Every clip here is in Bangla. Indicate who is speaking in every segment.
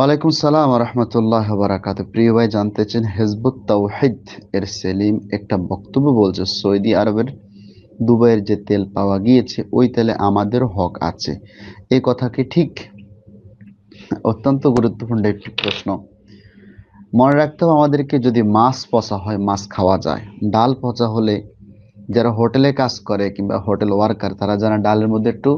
Speaker 1: ওয়ালাইকুম সালাম রহমতুল্লাহ বারাকাত প্রিয় ভাই জানতে চেন হেজবুত তাওহিদ এর সেলিম একটা বক্তব্য বলছে সৌদি আরবের দুবাইয়ের যে তেল পাওয়া গিয়েছে ওই তেলে আমাদের হক আছে এই কথা কি ঠিক অত্যন্ত গুরুত্বপূর্ণ একটি প্রশ্ন মনে রাখতে হবে আমাদেরকে যদি মাছ পচা হয় মাছ খাওয়া যায় ডাল পচা হলে যারা হোটেলে কাজ করে কিংবা হোটেল ওয়ার্কার তারা যারা ডালের মধ্যে একটু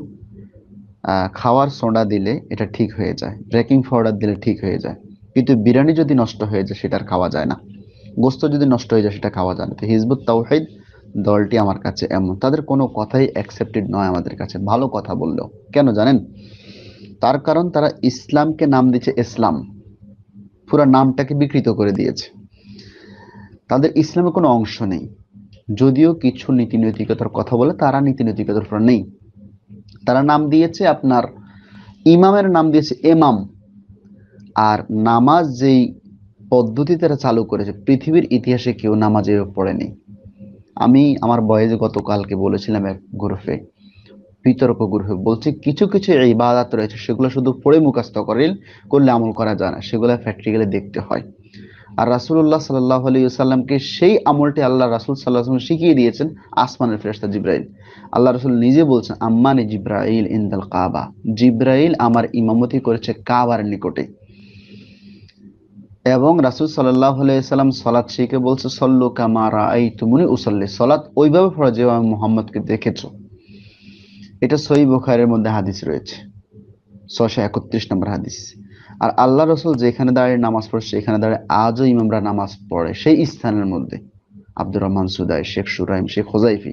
Speaker 1: খাওয়ার সোডা দিলে এটা ঠিক হয়ে যায় ব্রেকিং পাউডার দিলে ঠিক হয়ে যায় কিন্তু বিরিয়ানি যদি নষ্ট হয়ে যায় সেটা আর খাওয়া যায় না গোস্ত যদি নষ্ট হয়ে যায় সেটা খাওয়া যায় না তো হিজবুত তাওহিদ দলটি আমার কাছে এমন তাদের কোনো কথাই অ্যাকসেপ্টেড নয় আমাদের কাছে ভালো কথা বললেও কেন জানেন তার কারণ তারা ইসলামকে নাম দিচ্ছে ইসলাম পুরো নামটাকে বিকৃত করে দিয়েছে তাদের ইসলামে কোনো অংশ নেই যদিও কিছু নীতি নৈতিকতার কথা বলে তারা নীতি নৈতিকতার উপর নেই তারা নাম দিয়েছে আপনার ইমামের নাম দিয়েছে এমাম আর নামাজ যেই পদ্ধতি তারা চালু করেছে পৃথিবীর ইতিহাসে কেউ নামাজ এভাবে পড়েনি আমি আমার বয়সে গতকালকে বলেছিলাম এক গ্রুপে বিতর্ক গ্রুপে বলছি কিছু কিছু এই বাদাত রয়েছে সেগুলো শুধু পড়ে মুখাস্ত করেন করলে আমল করা যায় না সেগুলো প্র্যাকটিক্যালি দেখতে হয় আর রাসুল্লাহ সাল্লাহ আলী সাল্লামকে সেই আমলটি আল্লাহ রাসুল সাল্লাহ শিখিয়ে দিয়েছেন আসমানের ফেরস্তা জিব্রাইল আল্লাহ রসুল নিজে বলছেন আম্মানি জিব্রাইল ইন্দাল কাবা জিব্রাইল আমার ইমামতি করেছে কাবার নিকটে এবং রাসুল সাল্লাহ সাল্লাম সলাদ শিখে বলছে সল্লু কামারা এই তুমুনি উসল্লি সলাদ ওইভাবে পড়া যে আমি মোহাম্মদকে দেখেছ এটা সই বোখারের মধ্যে হাদিস রয়েছে ছশো একত্রিশ নম্বর হাদিস আর আল্লাহ রসুল যেখানে দাঁড়িয়ে নামাজ পড়ে সেখানে দাঁড়িয়ে আজও ইমামরা নামাজ পড়ে সেই স্থানের মধ্যে আব্দুর রহমান সুদাই শেখ সুরাইম শেখ হোজাইফি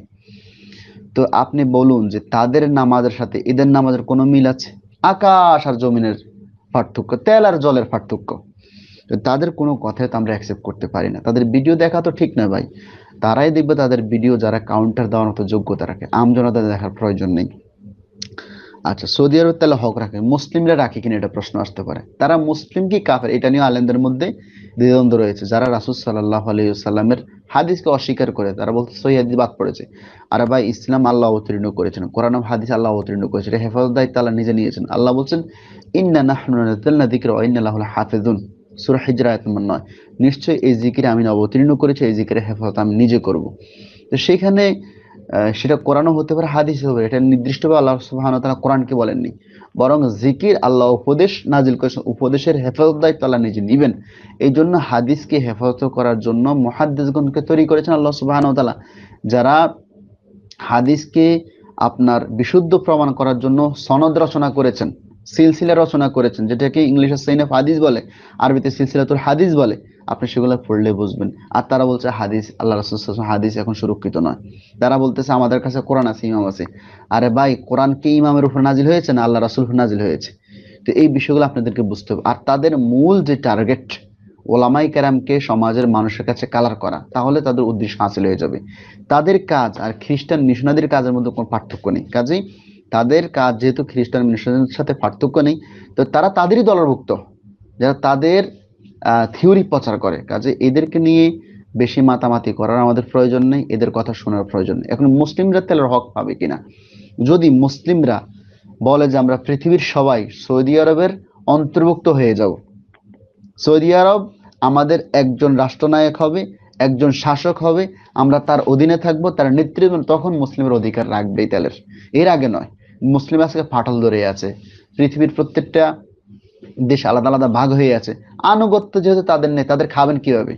Speaker 1: তো আপনি বলুন যে তাদের নামাজের সাথে এদের নামাজের কোনো মিল আছে আকাশ আর জমিনের পার্থক্য তেল আর জলের পার্থক্য তো তাদের কোনো কথাই তো আমরা অ্যাকসেপ্ট করতে পারি না তাদের ভিডিও দেখা তো ঠিক নয় ভাই তারাই দেখবে তাদের ভিডিও যারা কাউন্টার দেওয়ার মতো যোগ্যতা রাখে আমজনতা দেখার প্রয়োজন নেই আচ্ছা সৌদি আরব তাহলে হক রাখে মুসলিমরা রাখে কিনা এটা প্রশ্ন আসতে পারে তারা মুসলিম কি কাফের এটা নিয়ে আলেমদের মধ্যে দ্বিদ্বন্দ্ব রয়েছে যারা রাসুল সাল্লাহ আলাইসাল্লামের হাদিসকে অস্বীকার করে তারা বলতে সৈয়াদি বাদ পড়েছে আর ভাই ইসলাম আল্লাহ অবতীর্ণ করেছেন কোরআন হাদিস আল্লাহ অবতীর্ণ করেছে এটা হেফাজত দায়িত্ব আল্লাহ নিজে নিয়েছেন আল্লাহ বলছেন ইন্না নাহনুল্লাহ দিকর ইন্নাল্লাহ সুরা হিজরা নম্বর নয় নিশ্চয়ই এই জিকিরে আমি অবতীর্ণ করেছি এই জিকিরে হেফাজত আমি নিজে করব তো সেখানে সেটা কোরআনও হতে পারে হাদিস হতে পারে এটা নির্দিষ্টভাবে আল্লাহ সুহান সুবাহানতালা কোরআনকে বলেননি বরং জিকির আল্লাহ উপদেশ নাজিল করেছেন উপদেশের হেফাজত দায়িত্ব আল্লাহ নিজে নিবেন এই জন্য হাদিসকে হেফাজত করার জন্য মহাদ্দেশগণকে তৈরি করেছেন আল্লাহ সুবাহান তালা যারা হাদিসকে আপনার বিশুদ্ধ প্রমাণ করার জন্য সনদ রচনা করেছেন সিলসিলা রচনা করেছেন যেটাকে ইংলিশে সেইন অফ হাদিস বলে আরবিতে সিলসিলাতুর হাদিস বলে আপনি সেগুলো পড়লে বুঝবেন আর তারা বলছে হাদিস আল্লাহ রসুল হাদিস এখন সুরক্ষিত নয় তারা বলতেছে আমাদের কাছে কোরআন আছে ইমাম আছে আরে ভাই কোরআন কি ইমামের উপর নাজিল হয়েছে না আল্লাহ রসুল নাজিল হয়েছে তো এই বিষয়গুলো আপনাদেরকে বুঝতে হবে আর তাদের মূল যে টার্গেট ওলামাই কেরামকে সমাজের মানুষের কাছে কালার করা তাহলে তাদের উদ্দেশ্য হাসিল হয়ে যাবে তাদের কাজ আর খ্রিস্টান মিশনাদের কাজের মধ্যে কোনো পার্থক্য নেই কাজেই তাদের কাজ যেহেতু খ্রিস্টান মিশনাদের সাথে পার্থক্য নেই তো তারা তাদেরই দলভুক্ত যারা তাদের থিওরি প্রচার করে কাজে এদেরকে নিয়ে বেশি মাতামাতি করার আমাদের প্রয়োজন নেই এদের কথা শোনার প্রয়োজন নেই এখন মুসলিমরা তেলের হক পাবে কিনা যদি মুসলিমরা বলে যে আমরা পৃথিবীর সবাই সৌদি আরবের অন্তর্ভুক্ত হয়ে যাব সৌদি আরব আমাদের একজন রাষ্ট্রনায়ক হবে একজন শাসক হবে আমরা তার অধীনে থাকব তার নেতৃত্ব তখন মুসলিমের অধিকার রাখবে তেলের এর আগে নয় মুসলিম আজকে ফাটল ধরে আছে পৃথিবীর প্রত্যেকটা দেশ আলাদা আলাদা ভাগ হয়ে আছে আনুগত্য যেহেতু তাদের নেই তাদের খাবেন কিভাবে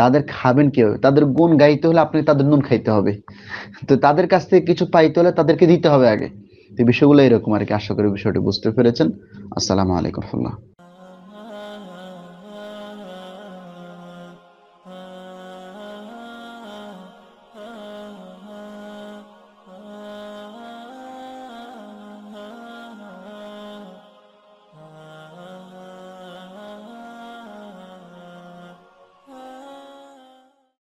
Speaker 1: তাদের খাবেন কিভাবে তাদের গুণ গাইতে হলে আপনি তাদের নুন খাইতে হবে তো তাদের কাছ থেকে কিছু পাইতে হলে তাদেরকে দিতে হবে আগে তো বিষয়গুলো এরকম আর কি আশা করি বিষয়টি বুঝতে পেরেছেন আসসালামু আলাইকুম